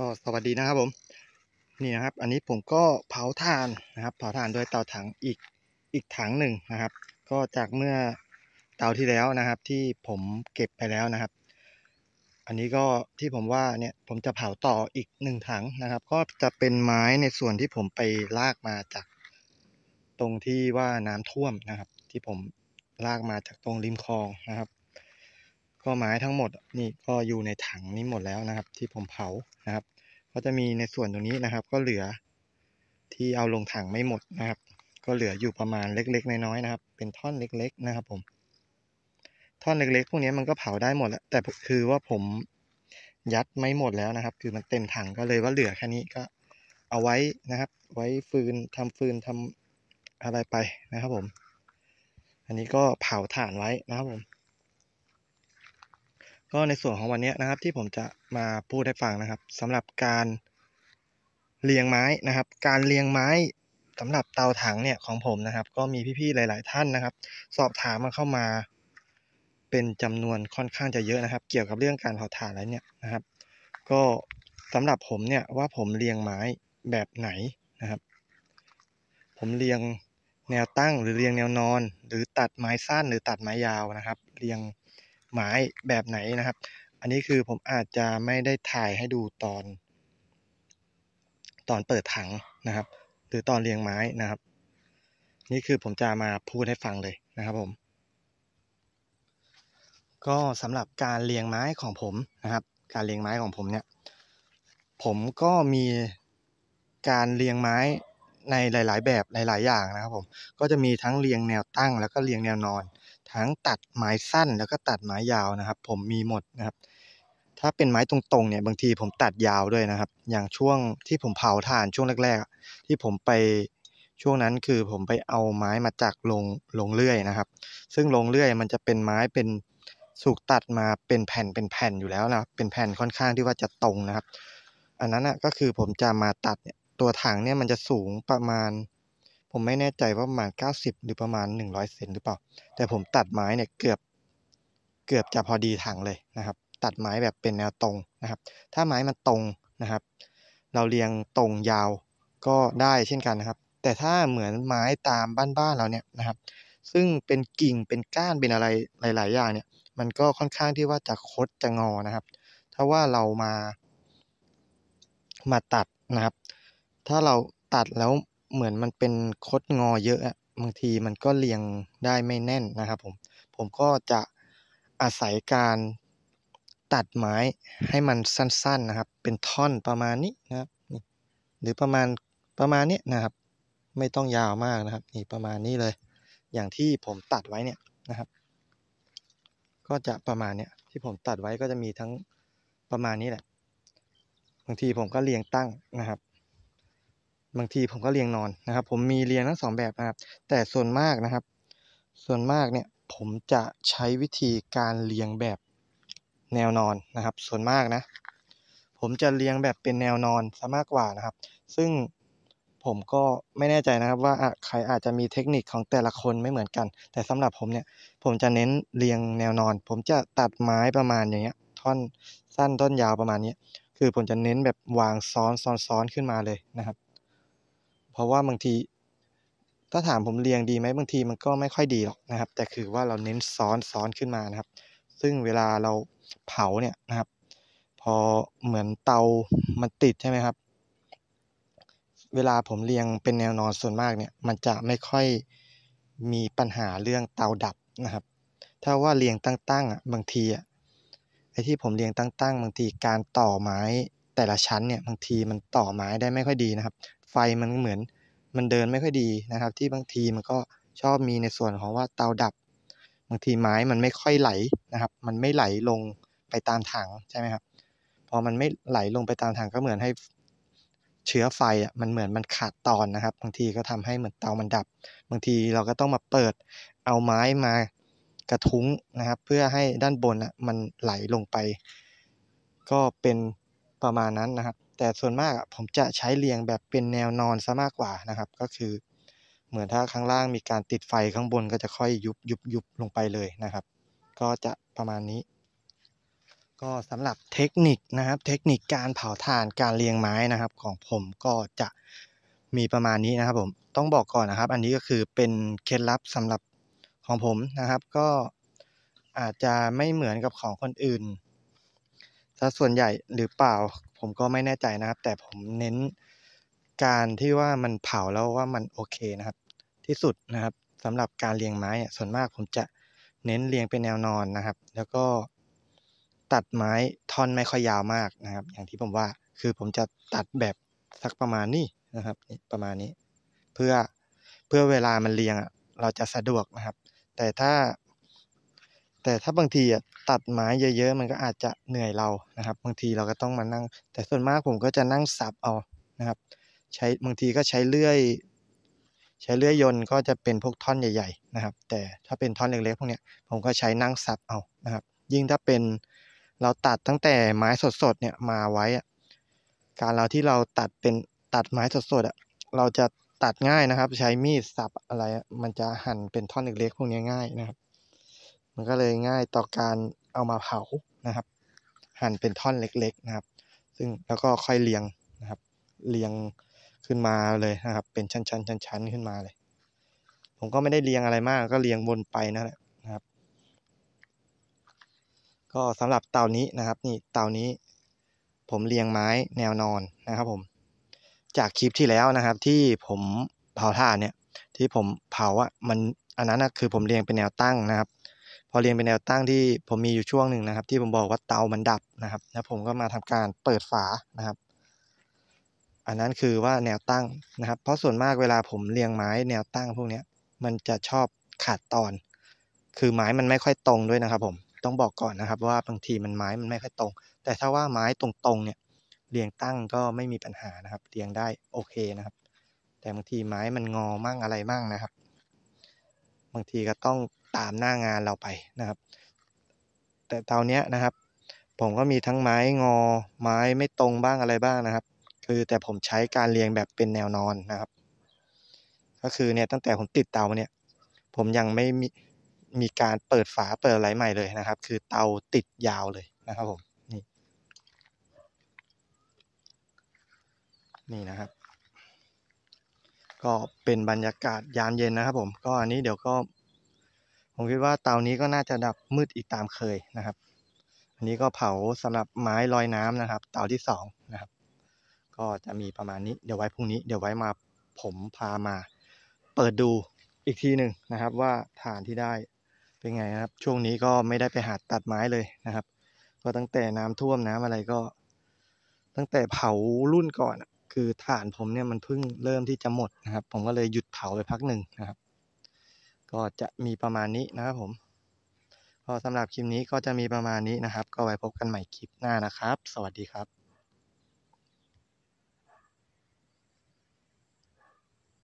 ก็สวัสดีนะครับผมนี่นะครับ อันนี้ผมก็เผาถ่านนะครับ เผาถ่านโดยเตาถังอีกอีกถังหนึ่งนะครับ ก็จากเมื่อเตาที่แล้วนะครับ ที่ผมเก็บไปแล้วนะครับ อันนี้ก็ที่ผมว่าเนี่ยผมจะเผาต่ออีกหนึ่งถังนะครับ ก็จะเป็นไม้ในส่วนที่ผมไปลากมาจากตรงที่ว่าน้ำท่วมนะครับ ที่ผมลากมาจากตรงริมคลองนะครับก็ไม้ทั้งหมดนี่ก็อยู่ในถังนี้หมดแล้วนะครับ ที่ผมเผานะครับ ก็จะมีในส่วนตรงนี้นะครับ ก็เหลือที่เอาลงถังไม่หมดนะครับ ก็เหลืออยู่ประมาณเล็กๆน้อยๆนะครับ เป็นท่อนเล็กๆ นะครับผม ท่อนเล็ก ๆ พวกนี้มันก็เผาได้หมดแล้วแต่คือว่าผมยัดไม่หมดแล้วนะครับ คือมันเต็มถังก็เลยว่าเหลือแค่นี้ก็เอาไว้นะครับ ไว้ฟืนทำฟืนทำอะไรไปนะครับ ผม อันนี้ก็เผาถ่านไว้นะครับผมก็ในส่วนของวันนี้นะครับที่ผมจะมาพูดให้ฟังนะครับ สำหรับการเรียงไม้นะครับ การเรียงไม้สำหรับเตาถังเนี่ยของผมนะครับ ก็มีพี่ๆหลาย ๆ ท่านนะครับ สอบถามมาเข้ามา เป็นจำนวนค่อนข้างจะเยอะนะครับ เกี่ยวกับเรื่องการเผาถ่านอะไรเนี่ยนะครับ ก็สำหรับผมเนี่ยว่าผมเรียงไม้แบบไหนนะครับ ผมเรียงแนวตั้ง หรือเรียงแนวนอน หรือตัดไม้สั้นหรือตัดไม้ยาวนะครับ เรียงไม้แบบไหนนะครับ อันนี้คือผมอาจจะไม่ได้ถ่ายให้ดูตอน ตอนเปิดถังนะครับ หรือตอนเรียงไม้นะครับ นี่คือผมจะมาพูดให้ฟังเลยนะครับผม ก็สำหรับการเรียงไม้ของผมนะครับ การเรียงไม้ของผมเนี่ย ผมก็มีการเรียงไม้ในหลาย ๆ แบบหลายๆ อย่างนะครับผม ก็จะมีทั้งเรียงแนวตั้ง แล้วก็เรียงแนวนอนั้งตัดไม้สั้นแล้วก็ตัดไม้ยาวนะครับ ผมมีหมดนะครับถ้าเป็นไม้ตรงๆเนี่ยบางทีผมตัดยาวด้วยนะครับ อย่างช่วงที่ผมเผาถ่านช่วงแรกๆที่ผมไปช่วงนั้นคือผมไปเอาไม้มาจากลงลงเลื่อยนะครับ ซึ่งลงเลื่อย มันจะเป็นไม้เป็นสูกตัดมาเป็นแผ่นเป็นแผ่นอยู่แล้วนะเป็นแผ่นค่อนข้างที่ว่าจะตรงนะครับ อันนั้นนะก็คือผมจะมาตัดเนี่ยตัวถังเนี่ยมันจะสูงประมาณผมไม่แน่ใจว่าประมาณ 90 หรือประมาณ 100เซนหรือเปล่า แต่ผมตัดไม้เนี่ยเกือบเกือบจะพอดีถังเลยนะครับ ตัดไม้แบบเป็นแนวตรงนะครับ ถ้าไม้มันตรงนะครับ เราเรียงตรงยาวก็ได้เช่นกันนะครับ แต่ถ้าเหมือนไม้ตามบ้านๆเราเนี่ยนะครับ ซึ่งเป็นกิ่งเป็นก้าน เป็นอะไรหลาย ๆ อย่างเนี่ย มันก็ค่อนข้างที่ว่าจะคดจะงอนะครับ ถ้าว่าเรามา มาตัดนะครับ ถ้าเราตัดแล้วเหมือนมันเป็นคดงอเยอะบางทีมันก็เรียงได้ไม่แน่นนะครับ ผม ผมก็จะอาศัยการตัดไม้ให้มันสั้น ๆนะครับ เป็นท่อนประมาณนี้นะครับ หรือประมาณประมาณนี้นะครับ ไม่ต้องยาวมากนะครับ นี่ประมาณนี้เลย อย่างที่ผมตัดไว้เนี่ยนะครับ ก็จะประมาณเนี้ยที่ผมตัดไว้ก็จะมีทั้งประมาณนี้แหละ บางทีผมก็เรียงตั้งนะครับบางทีผมก็เรียงนอนนะครับ ผมมีเรียงทั้งสองแบบนะครับ แต่ส่วนมากนะครับ ส่วนมากเนี่ย ผมจะใช้วิธีการเรียงแบบแนวนอนนะครับ ส่วนมากนะ ผมจะเรียงแบบเป็นแนวนอนซะมากกว่านะครับ ซึ่งผมก็ไม่แน่ใจนะครับ ว่าใครอาจจะมีเทคนิคของแต่ละคนไม่เหมือนกัน แต่สำหรับผมเนี่ย ผมจะเน้นเรียงแนวนอน ผมจะตัดไม้ประมาณอย่างเงี้ยท่อนสั้นท่อนยาวประมาณนี้คือผมจะเน้นแบบวางซ้อนซ้อนซ้อนขึ้นมาเลยนะครับเพราะว่าบางทีถ้าถามผมเรียงดีไหมบางทีมันก็ไม่ค่อยดีหรอกนะครับ แต่คือว่าเราเน้นซ้อนซ้อนขึ้นมานะครับ ซึ่งเวลาเราเผาเนี่ยนะครับ พอเหมือนเตามันติดใช่ไหมครับ เวลาผมเรียงเป็นแนวนอนส่วนมากเนี่ย มันจะไม่ค่อยมีปัญหาเรื่องเตาดับนะครับ ถ้าว่าเรียงตั้งๆอ่ะบางทีอ่ะไอ้ที่ผมเรียงตั้งๆบางทีการต่อไม้แต่ละชั้นเนี่ยบางทีมันต่อไม้ได้ไม่ค่อยดีนะครับไฟมันเหมือนมันเดินไม่ค่อยดีนะครับ ที่บางทีมันก็ชอบมีในส่วนของว่าเตาดับ บางทีไม้มันไม่ค่อยไหลนะครับ มันไม่ไหลลงไปตามถังใช่ไหมครับพอมันไม่ไหลลงไปตามถังก็เหมือนให้เชื้อไฟอ่ะมันเหมือนมันขาดตอนนะครับ บางทีก็ทำให้เหมือนเตามันดับ บางทีเราก็ต้องมาเปิดเอาไม้มากระทุ้งนะครับ เพื่อให้ด้านบนอ่ะมันไหลลงไป ก็เป็นประมาณนั้นนะครับแต่ส่วนมากผมจะใช้เรียงแบบเป็นแนวนอนซะมากกว่านะครับ ก็คือเหมือนถ้าข้างล่างมีการติดไฟข้างบนก็จะค่อยยุบยุบยุบลงไปเลยนะครับ ก็จะประมาณนี้ ก็สำหรับเทคนิคนะครับ เทคนิคการเผาถ่านการเรียงไม้นะครับ ของผมก็จะมีประมาณนี้นะครับผมต้องบอกก่อนนะครับอันนี้ก็คือเป็นเคล็ดลับสำหรับของผมนะครับ ก็อาจจะไม่เหมือนกับของคนอื่นซะส่วนใหญ่หรือเปล่าผมก็ไม่แน่ใจนะครับ แต่ผมเน้นการที่ว่ามันเผาแล้วว่ามันโอเคนะครับ ที่สุดนะครับสำหรับการเรียงไม้ส่วนมากผมจะเน้นเรียงเป็นแนวนอนนะครับ แล้วก็ตัดไม้ท่อนไม่ค่อยยาวมากนะครับ อย่างที่ผมว่าคือผมจะตัดแบบสักประมาณนี้นะครับประมาณนี้ เพื่อเพื่อเวลามันเรียงเราจะสะดวกนะครับ แต่ถ้าแต่ถ้าบางทีตัดไม้เยอะๆ มันก็อาจจะเหนื่อยเรานะครับ บางทีเราก็ต้องมานั่ง แต่ส่วนมากผมก็จะนั่งสับเอานะครับ ใช้บางทีก็ใช้เลื่อย ใช้เลื่อยยนต์ก็จะเป็นพวกท่อนใหญ่ ๆ นะครับ แต่ถ้าเป็นท่อนเล็กๆพวกเนี้ยผมก็ใช้นั่งสับเอานะครับ ยิ่งถ้าเป็นเราตัดตั้งแต่ไม้สดๆเนี่ยมาไว้การเราที่เราตัดเป็นตัดไม้สดๆอ่ะเราจะตัดง่ายนะครับ ใช้มีดสับอะไร มันจะหั่นเป็นท่อนเล็กๆพวกนี้ง่ายนะครับมันก็เลยง่ายต่อการเอามาเผานะครับ หั่นเป็นท่อนเล็ก ๆนะครับ ซึ่งแล้วก็ค่อยเรียงนะครับ เรียงขึ้นมาเลยนะครับ เป็นชั้นๆๆขึ้นมาเลย ผมก็ไม่ได้เรียงอะไรมาก ก็เรียงวนไปนั่นแหละนะครับ ก็สำหรับเตานี้นะครับ นี่เตานี้ผมเรียงไม้แนวนอนนะครับ ผม จากคลิปที่แล้วนะครับ ที่ผมเผาถ่านเนี่ย ที่ผมเผาอะมันอันนั้นนะคือ ผมเรียงเป็น แนวตั้งนะครับพอเรียงเป็นแนวตั้งที่ผมมีอยู่ช่วงหนึ่งนะครับที่ผมบอกว่าเตามันดับนะครับแล้วผมก็มาทำการเปิดฝานะครับ อันนั้นคือว่าแนวตั้งนะครับ เพราะส่วนมากเวลาผมเรียงไม้แนวตั้งพวกนี้มันจะชอบขาดตอน คือไม้มันไม่ค่อยตรงด้วยนะครับ ผมต้องบอกก่อนนะครับ ว่าบางทีมันไม้มันไม่ค่อยตรง แต่ถ้าว่าไม้ตรงๆเนี่ย เรียงตั้งก็ไม่มีปัญหานะครับ เรียงได้โอเคนะครับ แต่บางทีไม้มันงอมั่งอะไรมั่งนะครับ บางทีก็ต้องตามหน้างานเราไปนะครับ แต่เตานนี้นะครับ ผมก็มีทั้งไม้งอไม้ไม่ตรงบ้างอะไรบ้างนะครับ คือแต่ผมใช้การเรียงแบบเป็นแนวนอนนะครับ ก็คือเนี่ยตั้งแต่ผมติดเตาเนี่ยผมยังไม่มีมีการเปิดฝาเปิดอะไรใหม่เลยนะครับ คือเตาติดยาวเลยนะครับผมนี่นี่นะครับ ก็เป็นบรรยากาศยามเย็นนะครับ ผมก็อันนี้เดี๋ยวก็ผมคิดว่าเตานี้ก็น่าจะดับมืดอีกตามเคยนะครับ อันนี้ก็เผาสำหรับไม้ลอยน้ำนะครับ เตาที่สองนะครับ ก็จะมีประมาณนี้เดี๋ยวไว้พรุ่งนี้ เดี๋ยวไว้มาผมพามา เปิดดูอีกทีหนึ่งนะครับว่าฐานที่ได้เป็นไงนะครับ ช่วงนี้ก็ไม่ได้ไปหาตัดไม้เลยนะครับ ก็ตั้งแต่น้ำท่วมน้ำอะไรก็ ตั้งแต่เผารุ่นก่อนคือฐานผมเนี่ยมันเพิ่งเริ่มที่จะหมดนะครับ ผมก็เลยหยุดเผาไปพักหนึ่งนะครับก็จะมีประมาณนี้นะครับผมก็สำหรับคลิปนี้ก็จะมีประมาณนี้นะครับ ก็ไว้พบกันใหม่คลิปหน้านะครับ สวัสดีครับ